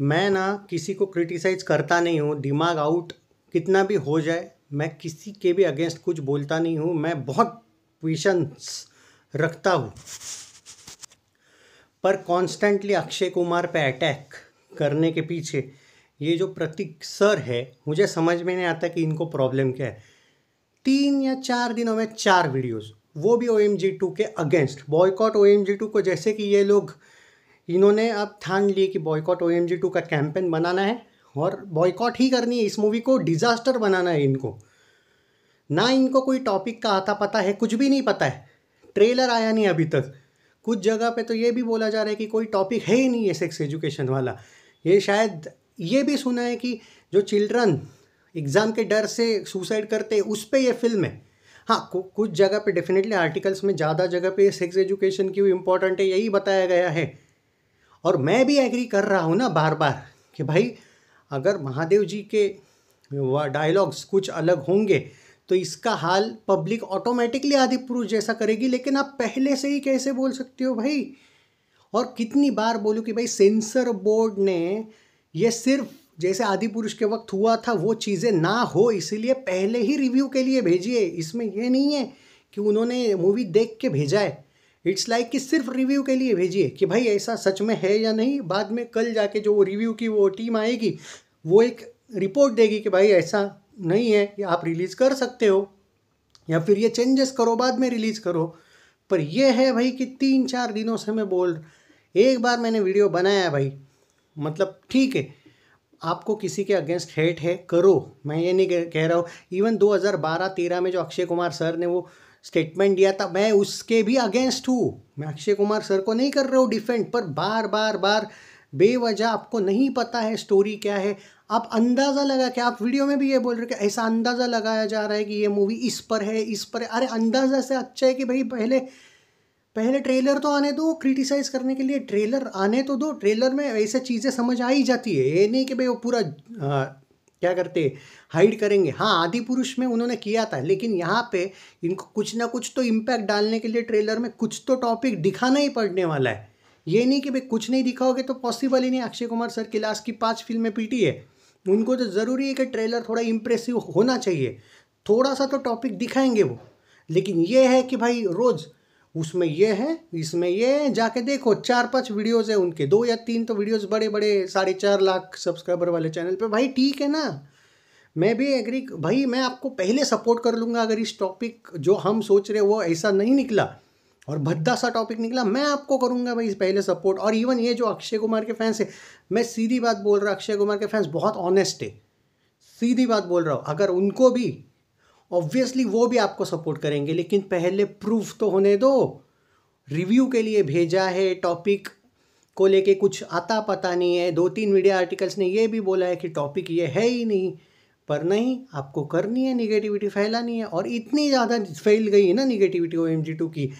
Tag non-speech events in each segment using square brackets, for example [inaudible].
मैं ना किसी को क्रिटिसाइज करता नहीं हूँ दिमाग आउट कितना भी हो जाए मैं किसी के भी अगेंस्ट कुछ बोलता नहीं हूँ मैं बहुत पेशेंस रखता हूँ पर कॉन्स्टेंटली अक्षय कुमार पे अटैक करने के पीछे ये जो प्रतीक सर है मुझे समझ में नहीं आता कि इनको प्रॉब्लम क्या है तीन या चार दिनों में चार वीडियोस वो भी ओ एम जी टू के against boycott O M G two को जैसे कि ये लोग इन्होंने अब ठान लिए कि boycott O M G two का कैंपेन बनाना है और बॉयकॉट ही करनी है इस मूवी को डिज़ास्टर बनाना है इनको ना इनको कोई टॉपिक का आता पता है कुछ भी नहीं पता है ट्रेलर आया नहीं अभी तक कुछ जगह पे तो ये भी बोला जा रहा है कि कोई टॉपिक है ही नहीं है सेक्स एजुकेशन वाला ये शायद ये भी सुना है कि जो चिल्ड्रन एग्ज़ाम के डर से सुसाइड करते हैं उस पर यह फिल्म है हाँ कुछ जगह पे डेफिनेटली आर्टिकल्स में ज़्यादा जगह पे सेक्स एजुकेशन क्यों इम्पोर्टेंट है यही बताया गया है और मैं भी एग्री कर रहा हूँ ना बार बार कि भाई अगर महादेव जी के डायलॉग्स कुछ अलग होंगे तो इसका हाल पब्लिक ऑटोमेटिकली आदि पुरुष जैसा करेगी लेकिन आप पहले से ही कैसे बोल सकते हो भाई और कितनी बार बोलूँ कि भाई सेंसर बोर्ड ने ये सिर्फ जैसे आदि पुरुष के वक्त हुआ था वो चीज़ें ना हो इसीलिए पहले ही रिव्यू के लिए भेजिए इसमें यह नहीं है कि उन्होंने मूवी देख के भेजा है इट्स लाइक like कि सिर्फ रिव्यू के लिए भेजिए कि भाई ऐसा सच में है या नहीं बाद में कल जाके जो वो रिव्यू की वो टीम आएगी वो एक रिपोर्ट देगी कि भाई ऐसा नहीं है या आप रिलीज़ कर सकते हो या फिर ये चेंजेस करो बाद में रिलीज़ करो पर यह है भाई कि तीन चार दिनों से मैं बोल एक बार मैंने वीडियो बनाया भाई मतलब ठीक है आपको किसी के अगेंस्ट हेट है करो मैं ये नहीं कह रहा हूँ इवन 2012-13 में जो अक्षय कुमार सर ने वो स्टेटमेंट दिया था मैं उसके भी अगेंस्ट हूँ मैं अक्षय कुमार सर को नहीं कर रहा हूँ डिफेंड पर बार बार बार बेवजह आपको नहीं पता है स्टोरी क्या है आप अंदाज़ा लगा के आप वीडियो में भी ये बोल रहे हो कि ऐसा अंदाज़ा लगाया जा रहा है कि ये मूवी इस पर है इस पर है अरे अंदाज़ा से अच्छा है कि भाई पहले पहले ट्रेलर तो आने दो क्रिटिसाइज़ करने के लिए ट्रेलर आने तो दो ट्रेलर में ऐसे चीज़ें समझ आ ही जाती है ये नहीं कि भाई वो पूरा हाँ, क्या करते हाइड करेंगे हाँ आदि पुरुष में उन्होंने किया था लेकिन यहाँ पे इनको कुछ ना कुछ तो इम्पैक्ट डालने के लिए ट्रेलर में कुछ तो टॉपिक दिखाना ही पड़ने वाला है ये नहीं कि भाई कुछ नहीं दिखाओगे तो पॉसिबल ही नहीं अक्षय कुमार सर की लास्ट की पाँच फिल्में पीटी है उनको तो ज़रूरी है कि ट्रेलर थोड़ा इम्प्रेसिव होना चाहिए थोड़ा सा तो टॉपिक दिखाएंगे वो लेकिन ये है कि भाई रोज़ उसमें ये है इसमें ये है जाके देखो चार पांच वीडियोज़ है उनके दो या तीन तो वीडियोज़ बड़े बड़े साढ़े चार लाख सब्सक्राइबर वाले चैनल पे भाई ठीक है ना मैं भी एग्री भाई मैं आपको पहले सपोर्ट कर लूँगा अगर इस टॉपिक जो हम सोच रहे वो ऐसा नहीं निकला और भद्दा सा टॉपिक निकला मैं आपको करूँगा भाई पहले सपोर्ट और इवन ये जो अक्षय कुमार के फैंस है मैं सीधी बात बोल रहा हूँ अक्षय कुमार के फैंस बहुत ऑनेस्ट है सीधी बात बोल रहा हूँ अगर उनको भी ऑब्वियसली वो भी आपको सपोर्ट करेंगे लेकिन पहले प्रूफ तो होने दो रिव्यू के लिए भेजा है टॉपिक को लेके कुछ आता पता नहीं है दो तीन मीडिया आर्टिकल्स ने ये भी बोला है कि टॉपिक ये है ही नहीं पर नहीं आपको करनी है निगेटिविटी फैलानी है और इतनी ज़्यादा फैल गई है ना negativity O M G two की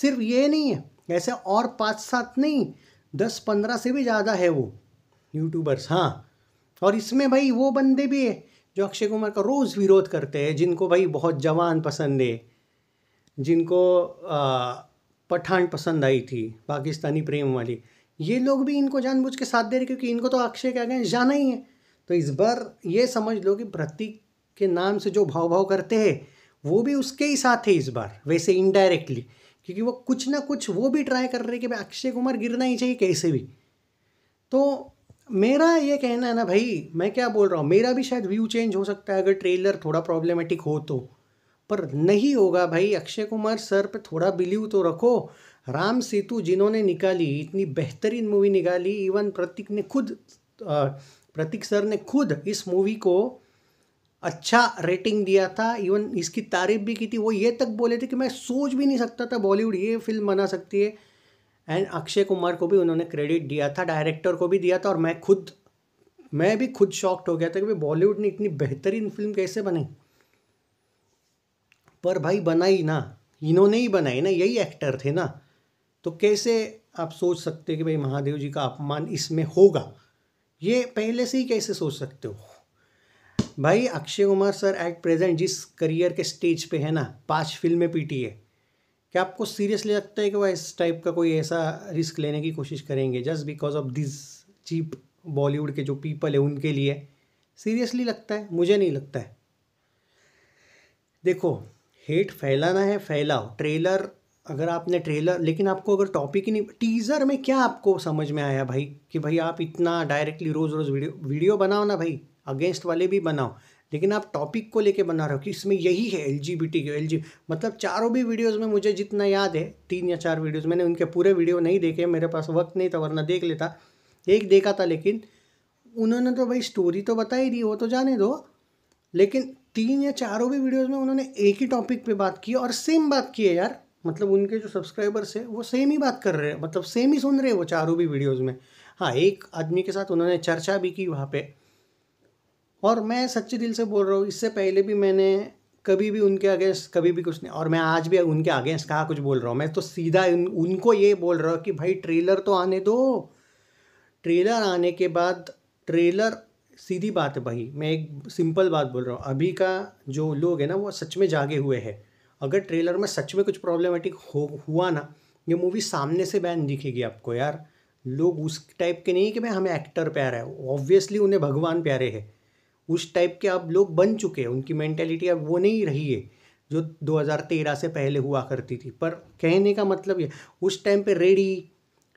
सिर्फ ये नहीं है ऐसे और पाँच सात नहीं दस पंद्रह से भी ज़्यादा है वो यूट्यूबर्स हाँ और इसमें भाई वो बंदे भी है जो अक्षय कुमार का रोज़ विरोध करते हैं जिनको भाई बहुत जवान पसंद है जिनको पठान पसंद आई थी पाकिस्तानी प्रेम वाली ये लोग भी इनको जानबूझ के साथ दे रहे क्योंकि इनको तो अक्षय के अगेंस्ट जाना ही है तो इस बार ये समझ लो कि प्रतीक के नाम से जो भाव भाव करते हैं वो भी उसके ही साथ है इस बार वैसे इनडायरेक्टली क्योंकि वो कुछ ना कुछ वो भी ट्राई कर रहे कि भाई अक्षय कुमार गिरना ही चाहिए कैसे भी तो मेरा ये कहना है ना भाई मैं क्या बोल रहा हूँ मेरा भी शायद व्यू चेंज हो सकता है अगर ट्रेलर थोड़ा प्रॉब्लमेटिक हो तो पर नहीं होगा भाई अक्षय कुमार सर पे थोड़ा बिलीव तो रखो राम सेतु जिन्होंने निकाली इतनी बेहतरीन मूवी निकाली इवन प्रतीक ने खुद प्रतीक सर ने खुद इस मूवी को अच्छा रेटिंग दिया था इवन इसकी तारीफ भी की थी वो ये तक बोले थे कि मैं सोच भी नहीं सकता था बॉलीवुड ये फिल्म बना सकती है एंड अक्षय कुमार को भी उन्होंने क्रेडिट दिया था डायरेक्टर को भी दिया था और मैं खुद मैं भी खुद शॉक्ड हो गया था कि बॉलीवुड ने इतनी बेहतरीन फिल्म कैसे बनाई पर भाई बनाई ना इन्होंने ही बनाई ना यही एक्टर थे ना तो कैसे आप सोच सकते कि भाई महादेव जी का अपमान इसमें होगा ये पहले से ही कैसे सोच सकते हो भाई Akshay Kumar sir at present जिस करियर के स्टेज पे है ना पांच फिल्में पीटी है क्या आपको सीरियसली लगता है कि वह इस टाइप का कोई ऐसा रिस्क लेने की कोशिश करेंगे just because of this cheap Bollywood के जो पीपल है उनके लिए सीरियसली लगता है मुझे नहीं लगता है देखो हेट फैलाना है फैलाओ ट्रेलर अगर आपने ट्रेलर लेकिन आपको अगर टॉपिक ही नहीं टीज़र में क्या आपको समझ में आया भाई कि भाई आप इतना डायरेक्टली रोज़ रोज़ वीडियो वीडियो बनाओ ना भाई अगेंस्ट वाले भी बनाओ लेकिन आप टॉपिक को लेके बना रहे हो कि इसमें यही है L G B T L G मतलब चारों भी वीडियोज़ में मुझे जितना याद है तीन या चार वीडियोज़ मैंने उनके पूरे वीडियो नहीं देखे मेरे पास वक्त नहीं था वरना देख लेता एक देखा था लेकिन उन्होंने तो भाई स्टोरी तो बता ही दी वो तो जाने दो लेकिन तीन या चारों भी वीडियोस में उन्होंने एक ही टॉपिक पे बात की और सेम बात की है यार मतलब उनके जो सब्सक्राइबर्स है वो सेम ही बात कर रहे हैं मतलब सेम ही सुन रहे हैं वो चारों भी वीडियोस में हाँ एक आदमी के साथ उन्होंने चर्चा भी की वहाँ पे और मैं सच्चे दिल से बोल रहा हूँ इससे पहले भी मैंने कभी भी उनके अगेंस्ट कभी भी कुछ नहीं और मैं आज भी उनके अगेंस्ट कहाँ कुछ बोल रहा हूँ मैं तो सीधा उन, उनको ये बोल रहा हूँ कि भाई ट्रेलर तो आने दो ट्रेलर आने के बाद ट्रेलर सीधी बात है भाई मैं एक सिंपल बात बोल रहा हूँ अभी का जो लोग है ना वो सच में जागे हुए हैं अगर ट्रेलर में सच में कुछ प्रॉब्लमेटिक हो हुआ ना ये मूवी सामने से बैन दिखेगी आपको यार लोग उस टाइप के नहीं कि भाई हमें एक्टर प्यारा है ऑब्वियसली उन्हें भगवान प्यारे हैं उस टाइप के आप लोग बन चुके हैं उनकी मैंटेलिटी अब वो नहीं रही है जो 2013 से पहले हुआ करती थी पर कहने का मतलब ये उस टाइम पे रेडी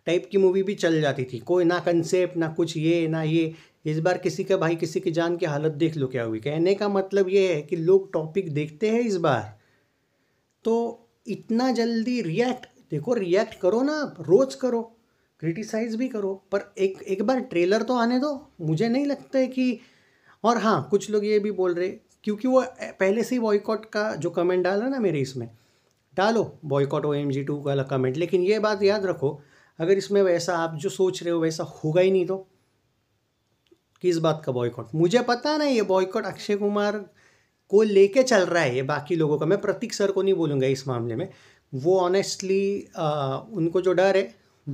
टाइप की मूवी भी चल जाती थी कोई ना कंसेप्ट ना कुछ ये ना ये इस बार किसी का भाई किसी की जान की हालत देख लो क्या हुई कहने का मतलब ये है कि लोग टॉपिक देखते हैं इस बार तो इतना जल्दी रिएक्ट देखो रिएक्ट करो ना रोज़ करो क्रिटिसाइज़ भी करो पर एक एक बार ट्रेलर तो आने दो मुझे नहीं लगता है कि और हाँ कुछ लोग ये भी बोल रहे क्योंकि वो पहले से ही बॉयकॉट का जो कमेंट डाल है ना मेरे इसमें डालो boycott O M G two वाला कमेंट लेकिन ये बात याद रखो अगर इसमें वैसा आप जो सोच रहे हो वैसा होगा ही नहीं तो किस बात का बॉयकॉट मुझे पता ना ये बॉयकॉट अक्षय कुमार को लेके चल रहा है ये बाकी लोगों का मैं प्रतीक सर को नहीं बोलूँगा इस मामले में वो ऑनेस्टली उनको जो डर है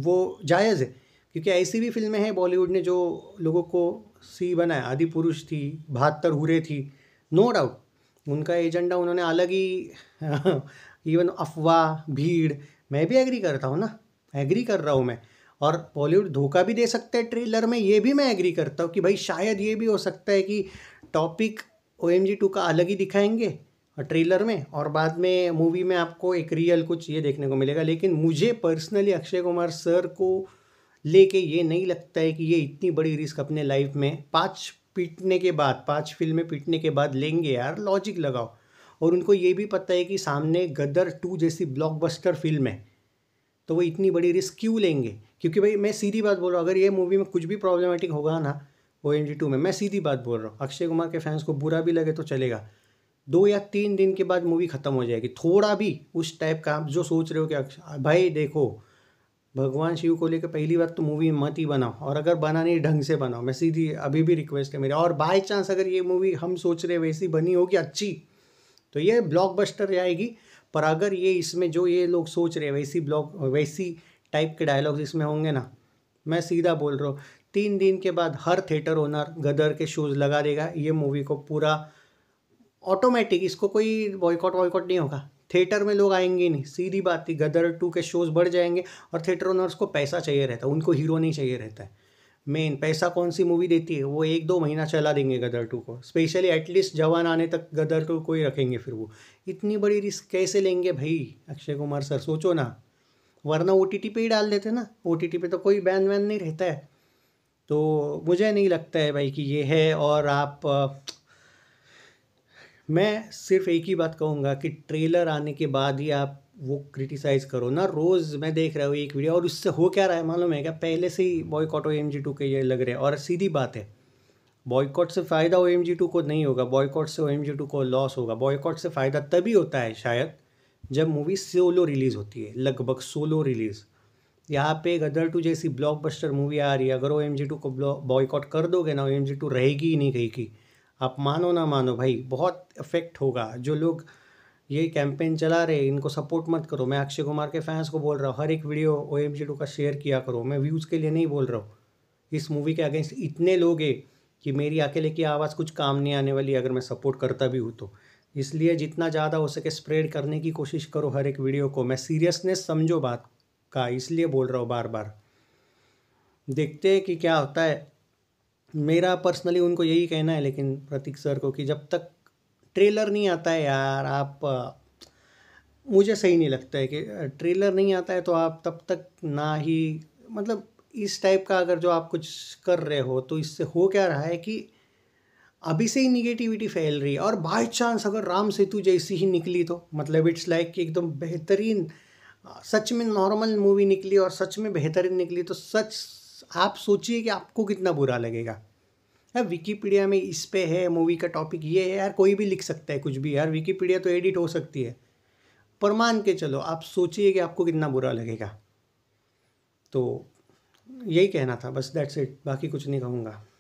वो जायज़ है क्योंकि ऐसी भी फिल्में हैं बॉलीवुड ने जो लोगों को सी बनाया आदि पुरुष थी बहत्तर हुरे थी नो डाउट उनका एजेंडा उन्होंने अलग ही इवन [laughs] अफवाह भीड़ मैं भी एग्री करता हूँ ना एग्री कर रहा हूँ मैं और बॉलीवुड धोखा भी दे सकता है ट्रेलर में ये भी मैं एग्री करता हूँ कि भाई शायद ये भी हो सकता है कि topic O M G two का अलग ही दिखाएंगे ट्रेलर में और बाद में मूवी में आपको एक रियल कुछ ये देखने को मिलेगा लेकिन मुझे पर्सनली अक्षय कुमार सर को लेके ये नहीं लगता है कि ये इतनी बड़ी रिस्क अपने लाइफ में पाँच पीटने के बाद पाँच फिल्में पीटने के बाद लेंगे यार लॉजिक लगाओ और उनको ये भी पता है कि सामने गदर टू जैसी ब्लॉकबस्टर फिल्म है तो वो इतनी बड़ी रिस्क क्यों लेंगे क्योंकि भाई मैं सीधी बात बोल रहा हूँ अगर ये मूवी में कुछ भी प्रॉब्लमेटिक होगा ना ओ एन जी टू में मैं सीधी बात बोल रहा हूँ अक्षय कुमार के फैंस को बुरा भी लगे तो चलेगा दो या तीन दिन के बाद मूवी ख़त्म हो जाएगी थोड़ा भी उस टाइप का आप जो सोच रहे हो कि भाई देखो भगवान शिव को लेकर पहली बात तो मूवी मत ही बनाओ और अगर बनानी ढंग से बनाओ मैं सीधी अभी भी रिक्वेस्ट है मेरी और बाय चांस अगर ये मूवी हम सोच रहे वैसी बनी होगी अच्छी तो ये ब्लॉकबस्टर जाएगी पर अगर ये इसमें जो ये लोग सोच रहे वैसी ब्लॉक वैसी टाइप के डायलॉग्स इसमें होंगे ना मैं सीधा बोल रहा हूँ तीन दिन के बाद हर थिएटर ओनर गदर के शूज़ लगा देगा ये मूवी को पूरा ऑटोमेटिक इसको कोई बॉयकॉट वॉयकॉट नहीं होगा थिएटर में लोग आएंगे नहीं सीधी बात थी गदर टू के शोज़ बढ़ जाएंगे और थिएटर ओनर्स को पैसा चाहिए रहता है उनको हीरो नहीं चाहिए रहता है मेन पैसा कौन सी मूवी देती है वो एक दो महीना चला देंगे गदर टू को स्पेशली एटलीस्ट जवान आने तक गदर टू को ही रखेंगे फिर वो इतनी बड़ी रिस्क कैसे लेंगे भाई अक्षय कुमार सर सोचो ना वरना ओ टी पे ही डाल देते ना ओ टी पे तो कोई बैन वैन नहीं रहता है तो मुझे नहीं लगता है भाई कि ये है और आप मैं सिर्फ एक ही बात कहूँगा कि ट्रेलर आने के बाद ही आप वो क्रिटिसाइज़ करो ना रोज़ मैं देख रहा हूँ एक वीडियो और उससे हो क्या रहा है मालूम है क्या पहले से ही boycott O M G two के ये लग रहे हैं और सीधी बात है बॉयकॉट से फ़ायदा ओ एम जी टू को नहीं होगा बॉयकॉट से ओ एम जी टू को लॉस होगा बॉयकॉट से फ़ायदा तभी होता है शायद जब मूवी सोलो रिलीज़ होती है लगभग सोलो रिलीज़ यहाँ पे गदर टू जैसी ब्लॉकबस्टर मूवी आ रही है अगर ओ एम जी टू को बॉयकॉट कर दोगे ना ओ एम जी टू रहेगी ही नहीं कहीं की आप मानो ना मानो भाई बहुत इफेक्ट होगा जो लोग ये कैंपेन चला रहे इनको सपोर्ट मत करो मैं अक्षय कुमार के फैंस को बोल रहा हूँ हर एक video O M G two का शेयर किया करो मैं व्यूज़ के लिए नहीं बोल रहा हूँ इस मूवी के अगेंस्ट इतने लोग हैं कि मेरी अकेले की आवाज़ कुछ काम नहीं आने वाली अगर मैं सपोर्ट करता भी हूँ तो इसलिए जितना ज़्यादा हो सके स्प्रेड करने की कोशिश करो हर एक वीडियो को मैं सीरियसनेस समझो बात का इसलिए बोल रहा हूँ बार बार देखते हैं कि क्या होता है मेरा पर्सनली उनको यही कहना है लेकिन प्रतीक सर को कि जब तक ट्रेलर नहीं आता है यार आप मुझे सही नहीं लगता है कि ट्रेलर नहीं आता है तो आप तब तक ना ही मतलब इस टाइप का अगर जो आप कुछ कर रहे हो तो इससे हो क्या रहा है कि अभी से ही निगेटिविटी फैल रही है और बाई चांस अगर राम सेतु जैसी ही निकली तो मतलब इट्स लाइक कि एकदम बेहतरीन सच में नॉर्मल मूवी निकली और सच में बेहतरीन निकली तो सच आप सोचिए कि आपको कितना बुरा लगेगा यार विकीपीडिया में इस पे है मूवी का टॉपिक ये है यार कोई भी लिख सकता है कुछ भी यार विकीपीडिया तो एडिट हो सकती है पर मान के चलो आप सोचिए कि आपको कितना बुरा लगेगा तो यही कहना था बस दैट्स इट बाकी कुछ नहीं कहूँगा